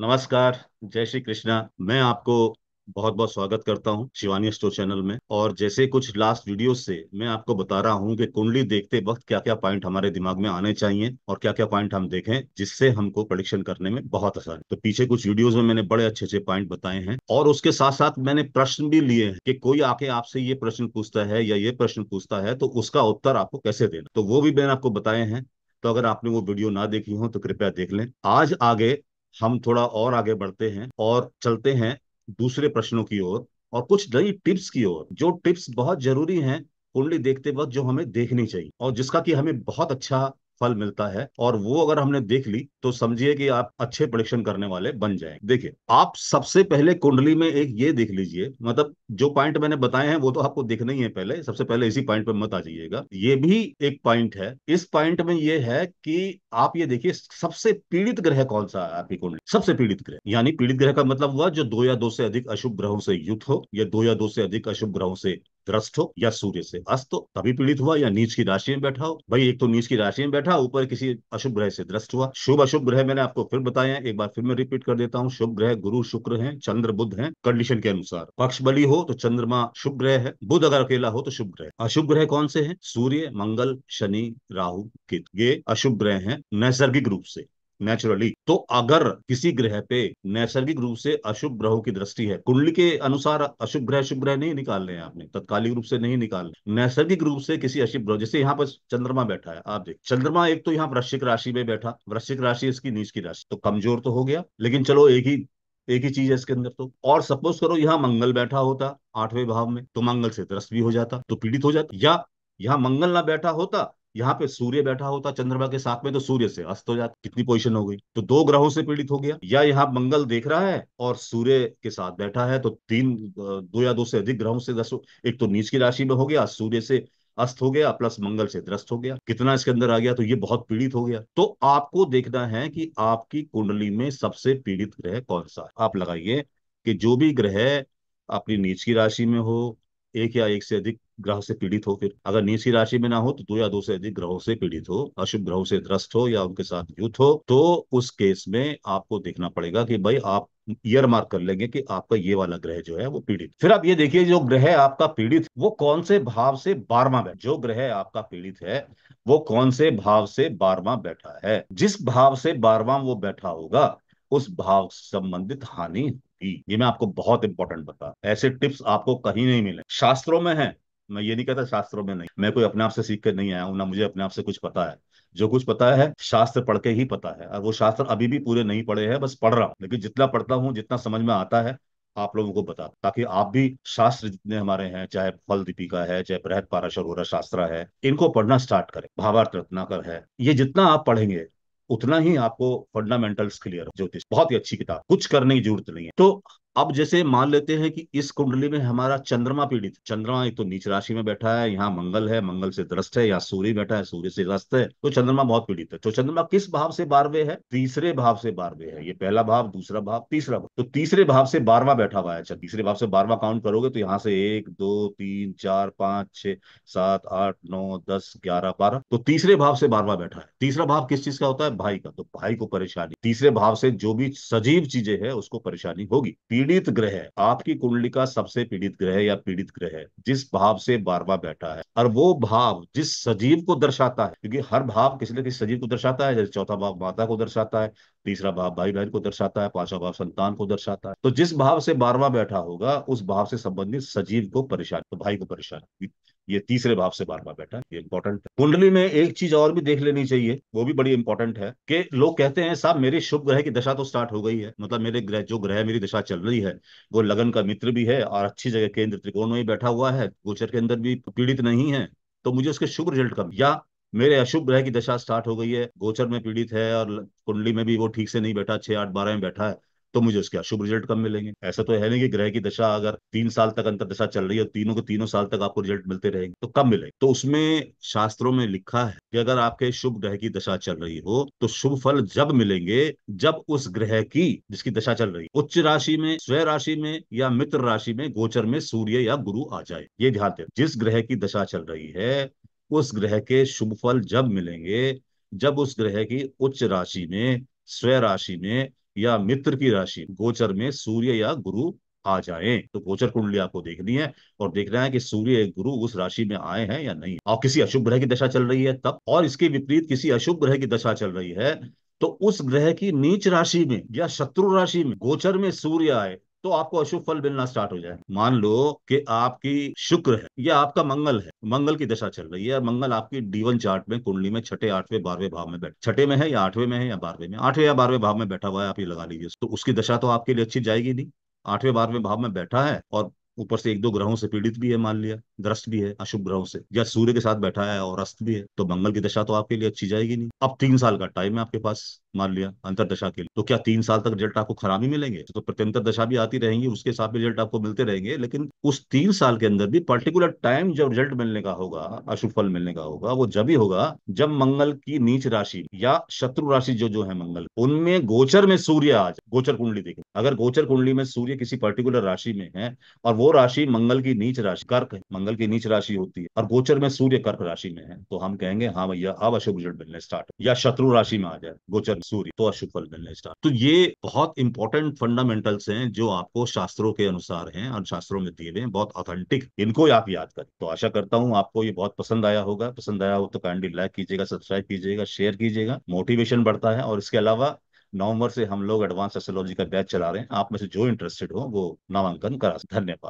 नमस्कार जय श्री कृष्णा मैं आपको बहुत बहुत स्वागत करता हूं शिवानी स्टोर चैनल में और जैसे कुछ लास्ट वीडियो से मैं आपको बता रहा हूं कि कुंडली देखते वक्त क्या क्या पॉइंट हमारे दिमाग में आने चाहिए और क्या क्या पॉइंट हम देखें जिससे हमको प्रोडिक्शन करने में बहुत आसान तो पीछे कुछ वीडियोस में मैंने बड़े अच्छे अच्छे पॉइंट बताए हैं और उसके साथ साथ मैंने प्रश्न भी लिए हैं कि कोई आके आपसे ये प्रश्न पूछता है या ये प्रश्न पूछता है तो उसका उत्तर आपको कैसे देना तो वो भी मैंने आपको बताए हैं तो अगर आपने वो वीडियो ना देखी हो तो कृपया देख लें आज आगे हम थोड़ा और आगे बढ़ते हैं और चलते हैं दूसरे प्रश्नों की ओर और, और कुछ नई टिप्स की ओर जो टिप्स बहुत जरूरी हैं कुंडली देखते वक्त जो हमें देखनी चाहिए और जिसका कि हमें बहुत अच्छा फल मिलता है और वो अगर हमने देख ली तो समझिए कि आप अच्छे प्रोडिक्शन करने वाले बन जाए देखिए आप सबसे पहले कुंडली में एक ये देख लीजिए मतलब जो पॉइंट मैंने बताए हैं वो तो आपको देखना ही है पहले सबसे पहले इसी पॉइंट पर मत आ जाइएगा ये भी एक पॉइंट है इस पॉइंट में ये है कि आप ये देखिए सबसे पीड़ित ग्रह कौन सा है आपकी कुंडली सबसे पीड़ित ग्रह यानी पीड़ित ग्रह का मतलब हुआ जो दो या दो से अधिक अशुभ ग्रहों से युक्त हो या दो या दो से अधिक अशुभ ग्रहों से ग्रस्त हो या सूर्य से अस्त हो तभी पीड़ित हुआ या नीच की राशि में बैठा हो भाई एक तो नीच की राशि में बैठा ऊपर किसी अशुभ ग्रह से ग्रस्त हुआ शुभ अशुभ ग्रह मैंने आपको फिर बताया एक बार फिर मैं रिपीट कर देता हूँ शुभ ग्रह गुरु शुक्र है चंद्र बुद्ध है कंडीशन के अनुसार पक्ष बली हो तो चंद्रमा शुभ ग्रह है बुद्ध अगर अकेला हो तो शुभ ग्रह अशुभ ग्रह कौन से है सूर्य मंगल शनि राहु केतु ये अशुभ ग्रह है नैसर्गिक रूप से नेचुरली तो अगर किसी ग्रह पे नैसर्गिक रूप से अशुभ ग्रहों की दृष्टि है कुंडली के अनुसार अशुभ ग्रह शुभ ग्रह नहीं निकालने हैं आपने तत्कालिक रूप से नहीं निकाल नैसर्गिक रूप से किसी अशुभ ग्रह जैसे यहाँ पर चंद्रमा बैठा है आप देख चंद्रमा एक तो यहाँ वृश्चिक राशि में बैठा वृश्चिक राशि इसकी नीच की राशि तो कमजोर तो हो गया लेकिन चलो एक ही एक ही चीज है इसके अंदर तो और सपोज करो यहाँ मंगल बैठा होता आठवें भाव में तो मंगल से त्रस्त भी हो जाता तो पीड़ित हो जाता या यहाँ मंगल ना बैठा होता यहाँ पे सूर्य बैठा होता चंद्रमा के साथ में तो सूर्य से अस्त हो जाता कितनी पोजिशन हो गई तो दो ग्रहों से पीड़ित हो गया या यहाँ मंगल देख रहा है और सूर्य के साथ बैठा है तो तीन दो या दो से अधिक ग्रहों से दस एक तो नीच की राशि में हो गया सूर्य से अस्त हो गया प्लस मंगल से त्रस्त हो गया कितना इसके अंदर आ गया तो ये बहुत पीड़ित हो गया तो आपको देखना है कि आपकी कुंडली में सबसे पीड़ित ग्रह कौन सा है आप लगाइए कि जो भी ग्रह अपनी नीच की राशि में हो एक या एक से अधिक ग्रह से पीड़ित हो फिर अगर नीची राशि में ना हो तो दो या दो से अधिक ग्रहों से पीड़ित हो अशुभ ग्रहों से ग्रस्त हो या उनके साथ युद्ध हो तो उस केस में आपको देखना पड़ेगा कि भाई आप ईयर मार्क कर लेंगे कि आपका ये वाला ग्रह जो है वो पीड़ित फिर आप ये देखिए जो ग्रह आपका पीड़ित वो कौन से भाव से बारवा बैठा जो ग्रह आपका पीड़ित है वो कौन से भाव से बारवा बैठा है जिस भाव से बारवा वो बैठा होगा उस भाव संबंधित हानि ई ये मैं आपको बहुत इंपॉर्टेंट बता ऐसे टिप्स आपको कहीं नहीं मिले शास्त्रों में है मैं ये नहीं कहता शास्त्रों में नहीं मैं कोई अपने आप से सीख कर नहीं आया हूँ ना मुझे अपने आप से कुछ पता है जो कुछ पता है शास्त्र पढ़ के ही पता है और वो शास्त्र अभी भी पूरे नहीं पढ़े हैं बस पढ़ रहा हूँ लेकिन जितना पढ़ता हूँ जितना समझ में आता है आप लोगों को बता ताकि आप भी शास्त्र जितने हमारे हैं चाहे फल दीपिका है चाहे बृहद पाराशर हो शास्त्र है इनको पढ़ना स्टार्ट करें भावार्थ रत्नाकर है ये जितना आप पढ़ेंगे उतना ही आपको फंडामेंटल्स क्लियर हो ज्योतिष बहुत ही अच्छी किताब कुछ करने की जरूरत नहीं है तो अब जैसे मान लेते हैं कि इस कुंडली में हमारा चंद्रमा पीड़ित चंद्रमा एक तो नीच राशि में बैठा है यहाँ मंगल है मंगल से दृष्ट है यहाँ सूर्य बैठा है सूर्य से ग्रस्त है तो चंद्रमा बहुत पीड़ित है तो चंद्रमा किस भाव से बारहवे है तीसरे भाव से बारहवे है ये पहला भाव दूसरा भाव तीसरा भाव तो तीसरे भाव से बारवा बैठा हुआ है अच्छा तीसरे भाव से बारवा काउंट करोगे तो यहाँ से एक दो तीन चार पांच छह सात आठ नौ दस ग्यारह बारह तो तीसरे भाव से बारवा बैठा है तीसरा भाव किस चीज का होता है भाई का तो भाई को परेशानी तीसरे भाव से जो भी सजीव चीजें है उसको परेशानी होगी पीड़ित पीड़ित ग्रह आपकी कुंडली का सबसे पीड़ित ग्रह या पीड़ित ग्रह है जिस भाव से बारवा बैठा है और वो भाव जिस सजीव को दर्शाता है क्योंकि हर भाव किसी न किसी सजीव को दर्शाता है जैसे चौथा भाव माता को दर्शाता है तीसरा भाव भाई बहन को दर्शाता है पांचवा भाव संतान को दर्शाता है तो जिस भाव से बारवा बैठा होगा उस भाव से संबंधित सजीव को परेशान तो भाई को परेशान ये तीसरे भाव से बार बार बैठा ये इंपॉर्टेंट है कुंडली में एक चीज और भी देख लेनी चाहिए वो भी बड़ी इंपॉर्टेंट है कि लोग कहते हैं साहब मेरे शुभ ग्रह की दशा तो स्टार्ट हो गई है मतलब मेरे ग्रह जो ग्रह मेरी दशा चल रही है वो लगन का मित्र भी है और अच्छी जगह केंद्र त्रिकोण में बैठा हुआ है गोचर के अंदर भी पीड़ित नहीं है तो मुझे उसके शुभ रिजल्ट कम या मेरे अशुभ ग्रह की दशा स्टार्ट हो गई है गोचर में पीड़ित है और कुंडली में भी वो ठीक से नहीं बैठा छह आठ बारह में बैठा है तो मुझे उसके अशुभ रिजल्ट कम मिलेंगे ऐसा तो है नहीं कि ग्रह की दशा अगर तीन साल तक अंतरदशा चल रही है तीनों के तीनों साल तक आपको रिजल्ट मिलते रहेंगे तो कम मिलेंगे तो उसमें शास्त्रों में लिखा है कि अगर आपके शुभ ग्रह की दशा चल रही हो तो शुभ फल जब मिलेंगे जब उस ग्रह की जिसकी दशा चल रही उच्च राशि में स्व राशि में या मित्र राशि में गोचर में सूर्य या गुरु आ जाए ये ध्यान दे जिस ग्रह की दशा चल रही है उस ग्रह के शुभ फल जब मिलेंगे जब उस ग्रह की उच्च राशि में स्वय राशि में या मित्र की राशि गोचर में सूर्य या गुरु आ जाए तो गोचर कुंडली आपको देखनी है और देखना है कि सूर्य गुरु उस राशि में आए हैं या नहीं और किसी अशुभ ग्रह की दशा चल रही है तब और इसके विपरीत किसी अशुभ ग्रह की दशा चल रही है तो उस ग्रह की नीच राशि में या शत्रु राशि में गोचर में सूर्य आए तो आपको अशुभ फल मिलना स्टार्ट हो जाए मान लो कि आपकी शुक्र है या आपका मंगल है मंगल की दशा चल रही है मंगल आपकी डीवन चार्ट में कुंडली में छठे आठवें बारहवें भाव में बैठ छठे में है या आठवें में है या बारहवें में आठवें या बारहवें भाव में बैठा हुआ है आप ये लगा लीजिए तो उसकी दशा तो आपके लिए अच्छी जाएगी नहीं आठवें बारहवें भाव में बैठा है और ऊपर से एक दो ग्रहों से पीड़ित भी है मान लिया ग्रस्त भी है अशुभ ग्रहों से या सूर्य के साथ बैठा है और अस्त भी है तो मंगल की दशा तो आपके लिए अच्छी जाएगी नहीं अब तीन साल का टाइम है आपके पास मान लिया अंतर दशा के लिए तो क्या तीन साल तक रिजल्ट आपको खराब ही मिलेंगे तो प्रत्यंतर दशा भी आती रहेंगी उसके से रिजल्ट आपको मिलते रहेंगे लेकिन उस तीन साल के अंदर भी पर्टिकुलर टाइम जब रिजल्ट मिलने का होगा अशुभ फल मिलने का होगा वो जब ही होगा जब मंगल की नीच राशि या शत्रु राशि जो जो है मंगल उनमें गोचर में सूर्य आज गोचर कुंडली देखे अगर गोचर कुंडली में सूर्य किसी पर्टिकुलर राशि में है और वो राशि मंगल की नीच राशि कर्क मंगल की नीच राशि होती है और गोचर में सूर्य कर्क राशि में है तो हम कहेंगे हाँ भैया अब अशुभ रिजल्ट मिलने स्टार्ट या शत्रु राशि में आ जाए गोचर सूर्य तो अशुभ फल मिलने स्टार्ट तो ये बहुत इंपॉर्टेंट फंडामेंटल्स हैं जो आपको शास्त्रों के अनुसार हैं और शास्त्रों में दिए हुए बहुत ऑथेंटिक इनको आप याद करें तो आशा करता हूँ आपको ये बहुत पसंद आया होगा पसंद आया हो तो काइंडली लाइक कीजिएगा सब्सक्राइब कीजिएगा शेयर कीजिएगा मोटिवेशन बढ़ता है और इसके अलावा नवंबर से हम लोग एडवांस एस्ट्रोलॉजी का बैच चला रहे हैं आप में से जो इंटरेस्टेड हो वो नामांकन करा धन्यवाद